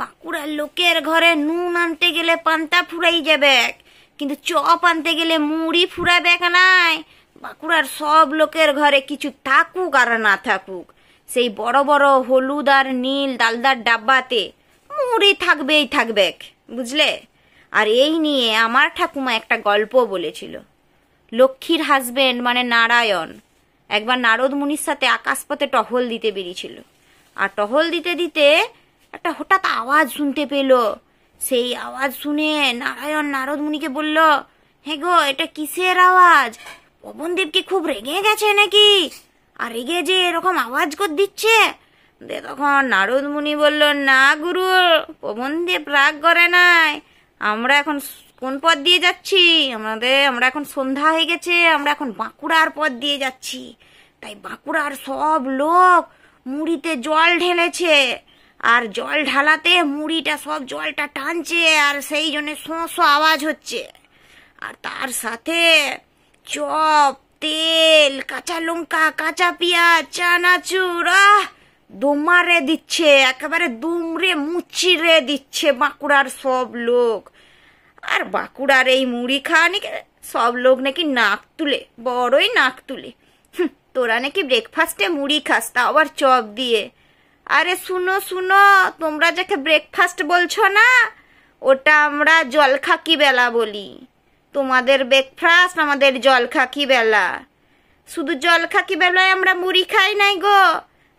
বাঁকুড়ার লোকের ঘরে নুন আনতে গেলে পান্তা ফুরাই যাবে কিন্তু চপ আনতে গেলে মুড়ি ফুরাবে নাই বাঁকুড়ার সব লোকের ঘরে কিছু থাকুক আর না থাকুক সেই বড় বড় হলুদ আর নীল দালদার ডাব্বাতে মুড়ি থাকবেই থাকবে বুঝলে আর এই নিয়ে আমার ঠাকুমা একটা গল্প বলেছিল লক্ষ্মীর হাজবেন্ড মানে নারায়ণ একবার নারদ মুনির সাথে আকাশপথে টহল দিতে বেরিয়েছিল আর টহল দিতে দিতে একটা হঠাৎ আওয়াজ শুনতে পেল সেই আওয়াজ শুনে নারায়ণ নারদ মুনিকে বলল হ্যাঁ গো এটা কিসের আওয়াজ পবনদেব কি খুব রেগে গেছে নাকি আর রেগে যে এরকম আওয়াজ কর দিচ্ছে তখন নারদ মুনি বলল না গুরু পবনদেব রাগ করে নাই আমরা এখন কোন পথ দিয়ে যাচ্ছি আমাদের আমরা এখন সন্ধ্যা হয়ে গেছে আমরা এখন বাঁকুড়ার পথ দিয়ে যাচ্ছি তাই বাঁকুড়ার সব লোক মুড়িতে জল ঢেলেছে আর জল ঢালাতে মুড়িটা সব জলটা টানছে আর সেই জন্য শোঁ আওয়াজ হচ্ছে আর তার সাথে চপ তেল কাঁচা লঙ্কা কাঁচা পেঁয়াজ চানাচুর আহ দুমারে দিচ্ছে একেবারে দুমরে মুচিরে দিচ্ছে বাঁকুড়ার সব লোক আর বাঁকুড়ার এই মুড়ি খাওয়া নাকি সব লোক নাকি নাক তুলে বড়ই নাক তুলে তোরা নাকি ব্রেকফাস্টে মুড়ি খাস তা আবার চপ দিয়ে আরে শুনো শুনো তোমরা যাকে ব্রেকফাস্ট বলছো না ওটা আমরা জলখাকি বেলা বলি তোমাদের ব্রেকফাস্ট আমাদের জলখাকি বেলা শুধু জলখাকি বেলায় আমরা মুড়ি খাই নাই গো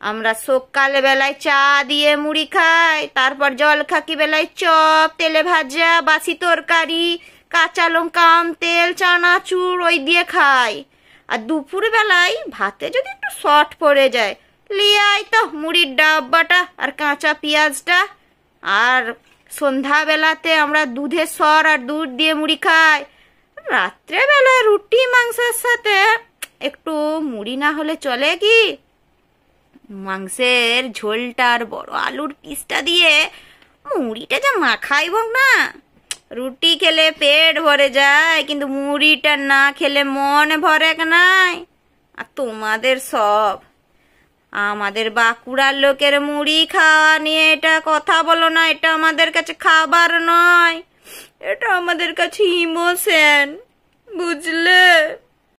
আমরা সকাল বেলায় চা দিয়ে মুড়ি খাই তারপর জলখাকি বেলায় চপ তেলে ভাজা বাসি তরকারি কাঁচা লঙ্কা আম তেল চানাচুর ওই দিয়ে খাই আর দুপুর বেলায় ভাতে যদি একটু শর্ট পড়ে যায় লিয়ে আয় তো মুড়ির ডাব্বাটা আর কাঁচা পেঁয়াজটা আর সন্ধ্যাবেলাতে আমরা দুধে সর আর দুধ দিয়ে মুড়ি খাই রাত্রেবেলা রুটি মাংসের সাথে একটু মুড়ি না হলে চলে কি মাংসের ঝোলটা আর বড় আলুর পিসটা দিয়ে মুড়িটা যা মাখাই বোক না রুটি খেলে পেট ভরে যায় কিন্তু মুড়িটা না খেলে মন ভরে নাই আর তোমাদের সব আমাদের বাঁকুড়ার লোকের মুড়ি খাওয়া নিয়ে এটা কথা বলো না এটা আমাদের কাছে খাবার নয় এটা আমাদের কাছে ইমোশন বুঝলে